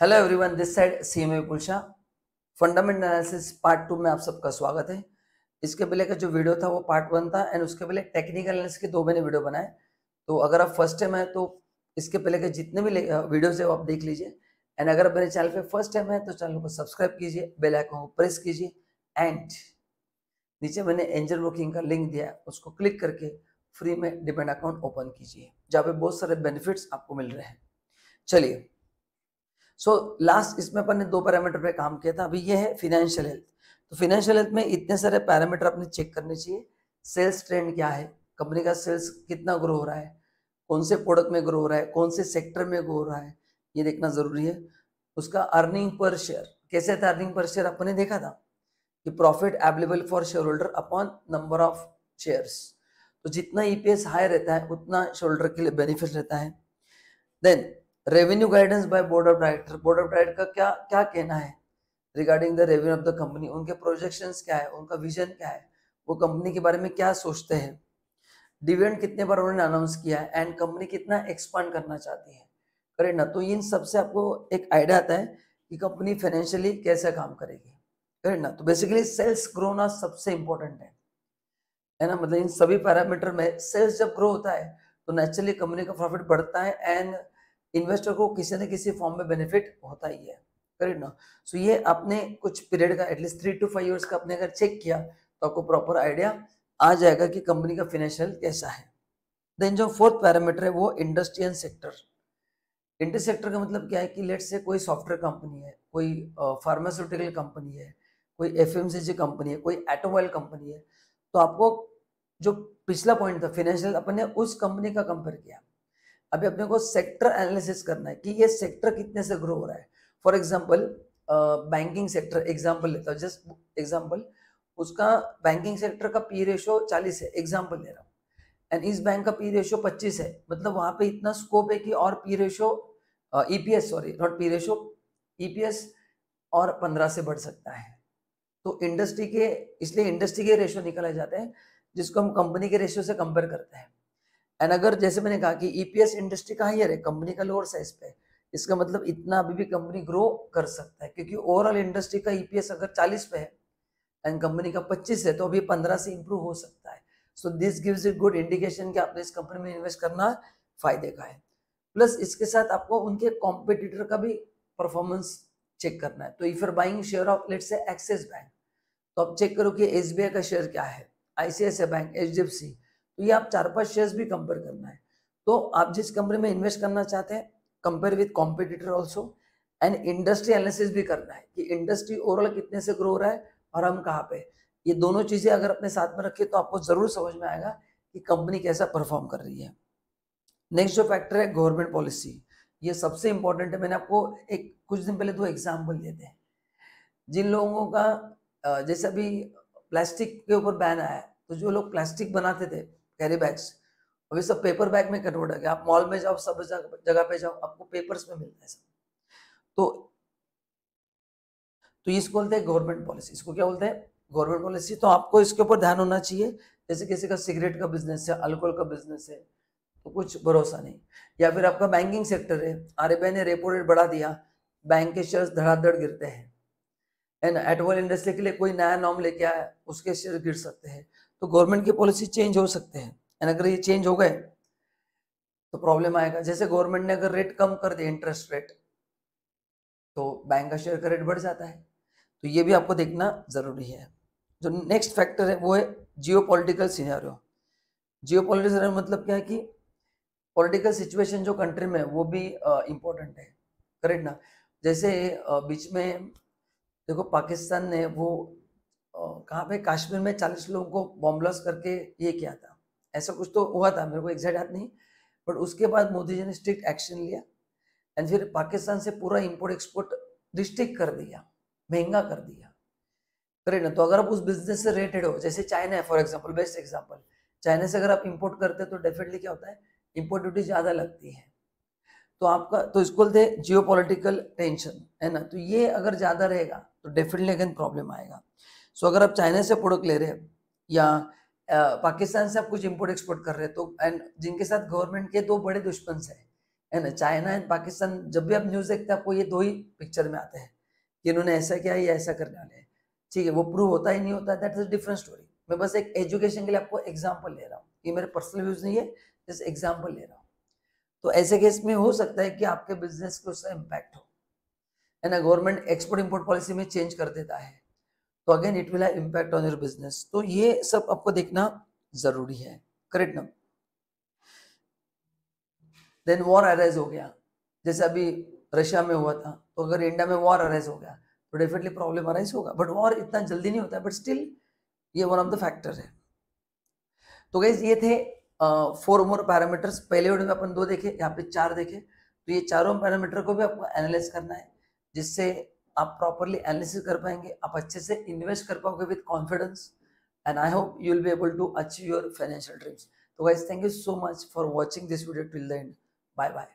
hello everyone this side C M पुलशा fundamental analysis part two में आप सबका स्वागत है इसके पहले का जो वीडियो था वो पार्ट वन था एंड उसके पहले टेक्निकल एनालिसिस के दो मैंने वीडियो बनाए तो अगर आप फर्स्ट टाइम है तो इसके पहले के जितने भी वीडियोज है वो आप देख लीजिए एंड अगर आप मेरे चैनल पर फर्स्ट टाइम है तो चैनल को सब्सक्राइब कीजिए बेल आइकन को प्रेस कीजिए एंड नीचे मैंने एंजल ब्रोकिंग का लिंक दिया है उसको क्लिक करके फ्री में डिपेंड अकाउंट ओपन कीजिए जहाँ पे बहुत सारे बेनिफिट्स आपको मिल रहे हैं चलिए सो लास्ट इसमें अपन ने दो पैरामीटर पे काम किया था अभी ये है फिनेंशियल हेल्थ तो फिनेंशियल हेल्थ में इतने सारे पैरामीटर अपने चेक करने चाहिए सेल्स ट्रेंड क्या है कंपनी का सेल्स कितना ग्रो हो रहा है कौन से प्रोडक्ट में ग्रो हो रहा है कौन से सेक्टर में ग्रो हो रहा है ये देखना ज़रूरी है उसका अर्निंग पर शेयर कैसे था अर्निंग पर शेयर अपन ने देखा था कि profit available for shareholder upon number of shares तो जितना ईपीएस e हाई रहता है उतना शेयर होल्डर के लिए बेनिफिट रहता है then revenue guidance by board of director board of director का क्या क्या कहना है regarding the revenue of the company उनके प्रोजेक्शंस क्या है उनका विजन क्या है वो कंपनी के बारे में क्या सोचते हैं डिविडेंड कितने बार उन्होंने अनाउंस किया है एंड कंपनी कितना एक्सपांड करना चाहती है करे ना तो इन सबसे आपको एक आइडिया आता है कि कंपनी फाइनेंशियली कैसे काम करेगी करे ना तो बेसिकली सेल्स ग्रो ना सबसे इंपॉर्टेंट है है ना मतलब इन सभी पैरामीटर में सेल्स जब ग्रो होता है तो नेचुरली कंपनी का प्रॉफिट बढ़ता है एंड इन्वेस्टर को किसी न किसी फॉर्म में बेनिफिट होता ही है करेक्ट ना सो ये आपने कुछ पीरियड का at least three two five years का आपने अगर चेक किया तो आपको प्रॉपर आइडिया आ जाएगा कि कंपनी का फाइनेंशियल कैसा है देन जो फोर्थ पैरामीटर है वो industry and sector industry sector का मतलब क्या है कि लेट से कोई सॉफ्टवेयर कंपनी है कोई फार्मास्यूटिकल कंपनी है कोई एफ कंपनी है कोई ऑटोमोबाइल कंपनी है तो आपको जो पिछला पॉइंट था फाइनेंशियल अपन ने उस कंपनी का कंपेयर किया अभी अपने को सेक्टर एनालिसिस करना है कि ये सेक्टर कितने से ग्रो हो रहा है for example banking sector example लेता हूँ जस्ट एग्जाम्पल उसका बैंकिंग सेक्टर का पी रेशो चालीस है एग्जाम्पल ले रहा हूँ एंड इस बैंक का पी रेशो पच्चीस है मतलब वहाँ पे इतना स्कोप है कि और P ratio S sorry not P ratio S और पंद्रह से बढ़ सकता है तो इंडस्ट्री के इसलिए इंडस्ट्री के रेशो निकाले जाते हैं जिसको हम कंपनी के रेशियो से कंपेयर करते हैं एंड अगर जैसे मैंने कहा कि ईपीएस e इंडस्ट्री का हायर है कंपनी का लोअर साइज पे इसका मतलब इतना अभी भी कंपनी ग्रो कर सकता है क्योंकि ओवरऑल इंडस्ट्री का ईपीएस e अगर 40 पे है एंड कंपनी का 25 है तो अभी 15 से इंप्रूव हो सकता है so this gives a good indication कि आपने इस कंपनी में इन्वेस्ट करना फायदे का है प्लस इसके साथ आपको उनके कॉम्पिटिटर का भी परफॉर्मेंस चेक करना है तो if you're buying share of let's say Axis Bank तो आप चेक करो कि एस का शेयर क्या है आईसीआईसीआई बैंक एच तो ये आप चार पांच शेयर्स भी कंपेयर करना है तो आप जिस कंपनी में इन्वेस्ट करना चाहते हैं compare with competitor also and industry analysis भी करना है कि इंडस्ट्री ओवरऑल कितने से ग्रो हो रहा है और हम कहाँ पे ये दोनों चीज़ें अगर अपने साथ में रखिए तो आपको ज़रूर समझ में आएगा कि कंपनी कैसा परफॉर्म कर रही है नेक्स्ट जो फैक्टर है गवर्नमेंट पॉलिसी ये सबसे इंपॉर्टेंट है मैंने आपको एक कुछ दिन पहले दो एग्जाम्पल दिए थे जिन लोगों का जैसे अभी प्लास्टिक के ऊपर बैन आया तो जो लोग प्लास्टिक बनाते थे कैरी बैग्स अभी सब पेपर बैग में कन्वर्ट हो गया आप मॉल में जाओ सब जगह पे जाओ आपको पेपर्स में मिलता है सब तो तो इसको बोलते हैं गवर्नमेंट पॉलिसी इसको क्या बोलते हैं गवर्नमेंट पॉलिसी तो आपको इसके ऊपर ध्यान होना चाहिए जैसे किसी का सिगरेट का बिजनेस है अल्कोहल का बिजनेस है तो कुछ भरोसा नहीं या फिर आपका बैंकिंग सेक्टर है आरबीआई ने रेपो रेट बढ़ा दिया बैंक के शेयर धड़ाधड़ गिरते हैं एंड एटवल इंडस्ट्री के लिए कोई नया नॉर्म लेके आया उसके शेयर गिर सकते हैं तो गवर्नमेंट की पॉलिसी चेंज हो सकते हैं एंड अगर ये चेंज हो गए तो प्रॉब्लम आएगा जैसे गवर्नमेंट ने अगर रेट कम कर दिया इंटरेस्ट रेट तो बैंक का शेयर का रेट बढ़ जाता है तो ये भी आपको देखना ज़रूरी है जो नेक्स्ट फैक्टर है वो है geopolitical scenario geopolitical मतलब क्या है कि पॉलिटिकल सिचुएशन जो कंट्री में वो भी इम्पोर्टेंट है करेक्ट ना जैसे बीच में देखो पाकिस्तान ने वो कहाँ पे कश्मीर में चालीस लोगों को बॉम्बलस करके ये किया था ऐसा कुछ तो हुआ था मेरे को एग्जैक्ट याद नहीं बट उसके बाद मोदी जी ने स्ट्रिक्ट एक्शन लिया एंड फिर पाकिस्तान से पूरा इम्पोर्ट एक्सपोर्ट रिस्ट्रिक्ट कर दिया महंगा कर दिया करे ना तो अगर आप उस बिजनेस से रिलेटेड हो जैसे चाइना है for example best example China से अगर आप इम्पोर्ट करते तो डेफिनेटली क्या होता है इम्पोर्ट ड्यूटी ज़्यादा लगती है तो आपका तो इसको बोलते हैं जियो टेंशन है ना तो ये अगर ज़्यादा रहेगा तो डेफिनेटली अगेन प्रॉब्लम आएगा सो अगर आप चाइना से प्रोडक्ट ले रहे हैं या पाकिस्तान से आप कुछ इम्पोर्ट एक्सपोर्ट कर रहे हैं तो एंड जिनके साथ गवर्नमेंट के दो बड़े दुश्मन है है ना चाइना एंड पाकिस्तान जब भी आप न्यूज़ देखते हैं आपको ये दो ही पिक्चर में आते हैं कि इन्होंने ऐसा किया या ऐसा करने वाले हैं ठीक है वो प्रूव होता ही नहीं होता दैट इज डिफरेंट स्टोरी मैं बस एक एजुकेशन के लिए आपको एग्जाम्पल ले रहा हूँ ये मेरे पर्सनल व्यूज नहीं है जिस एग्जाम्पल ले रहा हूँ तो ऐसे केस में हो सकता है कि आपके बिजनेस को उसका इम्पैक्ट हो है ना गवर्नमेंट एक्सपोर्ट इम्पोर्ट पॉलिसी में चेंज कर देता है तो again it will have impact on your business तो ये सब आपको देखना जरूरी है करेक्ट ना देन वॉर अराइज हो गया जैसे अभी रशिया में हुआ था तो अगर इंडिया में वॉर अराइज हो गया तो डेफिनेटली प्रॉब्लम अराइज होगा बट वॉर इतना जल्दी नहीं होता बट स्टिल ये वन ऑफ द फैक्टर है तो गैस ये थे फोर मोर पैरामीटर्स पहले वीडियो में अपन दो देखे यहाँ पे चार देखे तो ये चारों पैरामीटर को भी आपको एनालाइज करना है जिससे आप प्रॉपरली एनालिसिस कर पाएंगे आप अच्छे से इन्वेस्ट कर पाओगे with confidence and I hope you will be able to achieve your financial dreams तो guys thank you so much for watching this video till the end bye bye